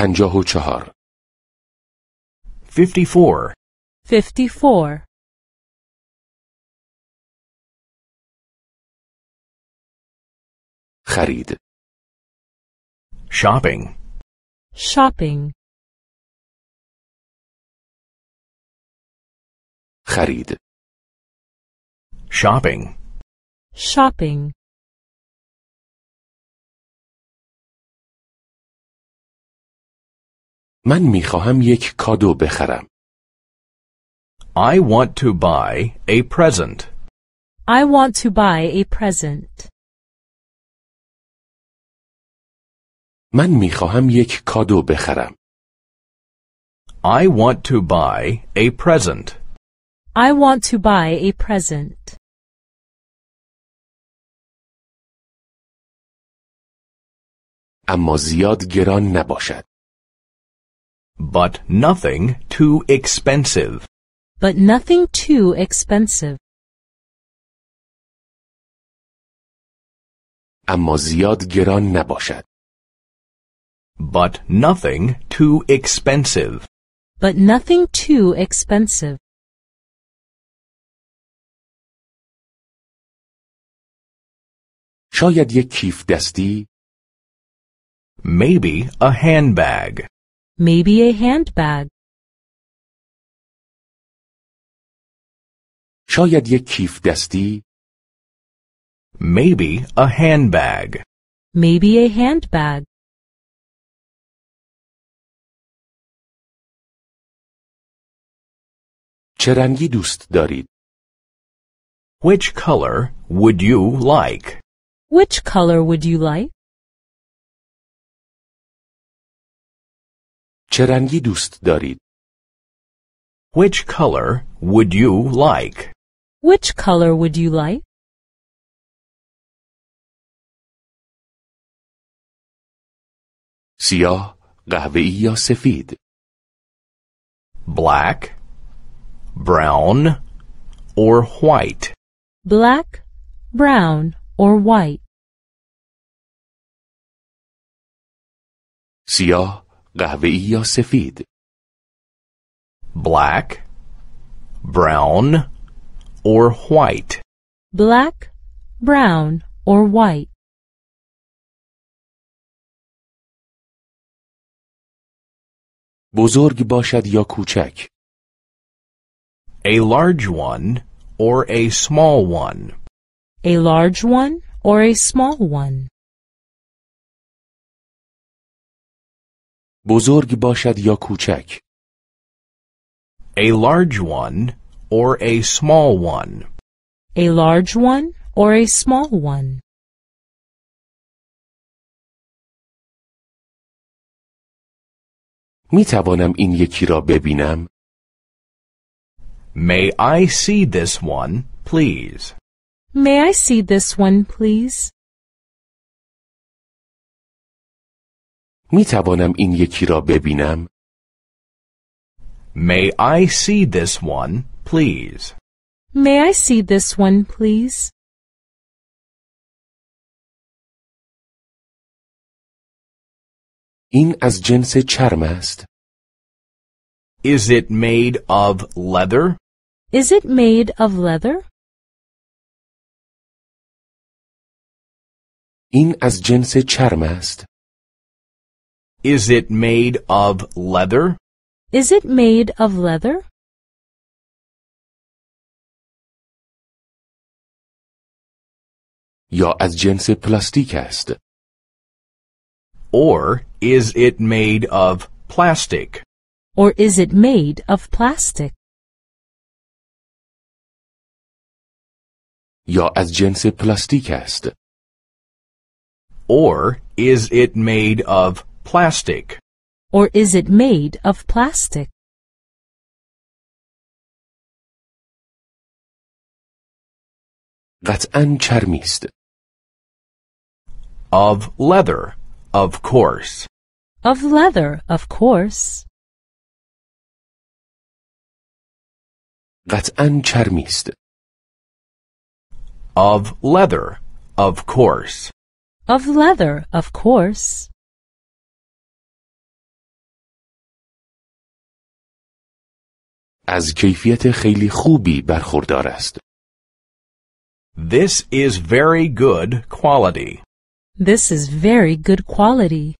پنجاه و چهار 54. 54. خرید Shopping. Shopping. خرید Shopping. Shopping. من می خواهم یک کادو بخرم. I want to buy a present. I want to buy a present. من می خواهم یک کادو بخرم. I want to buy a present. I want to buy a present. اما زیاد گران نباشد. But nothing too expensive. But nothing too expensive. اما زیاد گران نباشد. But nothing too expensive. But nothing too expensive. شاید یک کیف دستی Maybe a handbag maybe a handbag. شاید یک کیف دستی. Maybe a handbag. Maybe a handbag. چه رنگی دوست دارید؟ Which color would you like? Which color would you like? چه رنگی دوست دارید؟ Which color would you like? Which color would you like? سیاه، قهوه‌ای یا سفید. Black, brown or white. Black, brown or white. سیاه قهوه‌ای یا سفید black brown or white black brown or white بزرگ باشد یا کوچک a large one or a small one a large one or a small one بزرگ باشد یا کوچک A large one or a small one A large one or a small one می توانم این یکی را ببینم؟ May I see this one, please? May I see this one, please? می توانم این یکی را ببینم؟ May I see this one, please? May I see this one, please? این از جنس چرم است. Is it made of leather? Is it made of leather? این از جنس چرم است. Is it made of leather? Is it made of leather? یا از جنس پلاستیک است. Or is it made of plastic? Or is it made of plastic? یا از جنس پلاستیک Or is it made of Plastic. Or is it made of plastic? قطعا چرمی است. Of leather, of course. Of leather, of course. قطعا چرمی است. Of leather, of course. Of leather, of course. از کیفیت خیلی خوبی برخوردار است. This is very good quality. This is very good quality.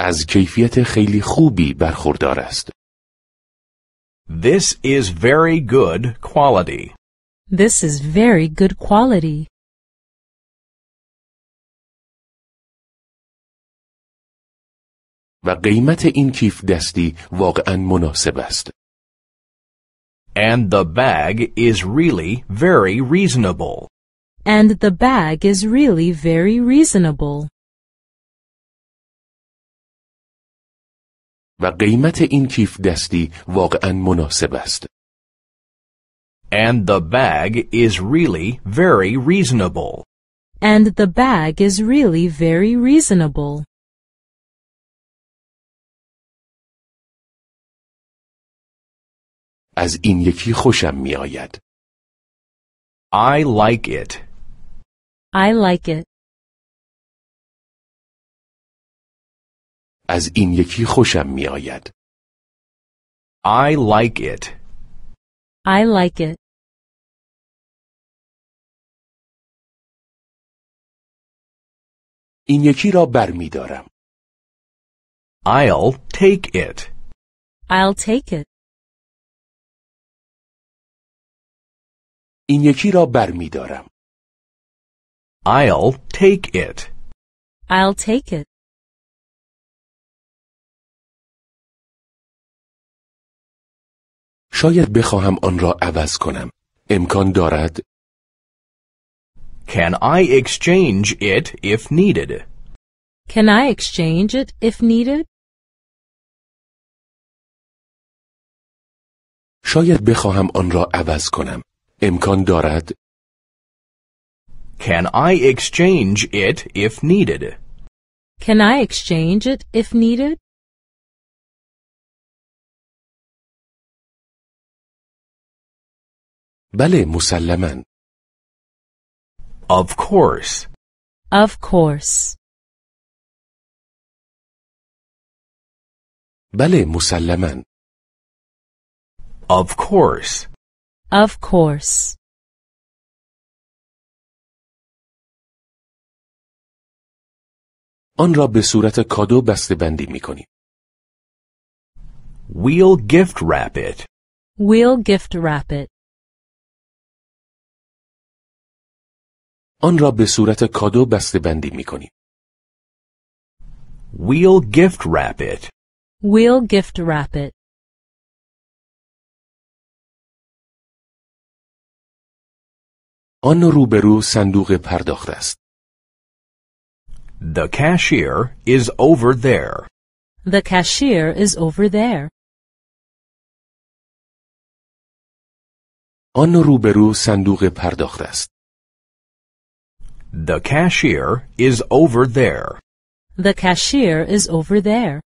از کیفیت خیلی خوبی برخوردار است. This is very good quality. This is very good quality. و قیمت این کیف دستی واقعا مناسب است. And the bag is really very reasonable. And the bag is really very reasonable. و قیمت این کیف دستی واقعا مناسب است. And the bag is really very reasonable. And the bag is really very reasonable. از این یکی خوشم می آید. I like it. I like it. از این یکی خوشم می آید. I like it. I like it. این یکی را برمیدارم. I'll take it. I'll take it. این یکی را برمیدارم. I'll take it. I'll take it. شاید بخواهم آن را عوض کنم. امکان دارد؟ Can I exchange it if needed? Can I exchange it if needed? شاید بخواهم آن را عوض کنم. امکان دارد Can I exchange it if needed? Can I exchange it if needed? بله مسلما Of course. Of course. بله مسلما Of course. Of course. آن را به صورت کادو بسته بندی می کنیم. We'll gift wrap it. We'll gift wrap it. آن را به صورت کادو بسته بندی می کنیم. We'll gift wrap it. We'll gift wrap it. آن روبرو صندوق پرداخت است. The cashier is over there. The cashier is over there. آن روبرو صندوق پرداخت است. The cashier is over there. The cashier is over there.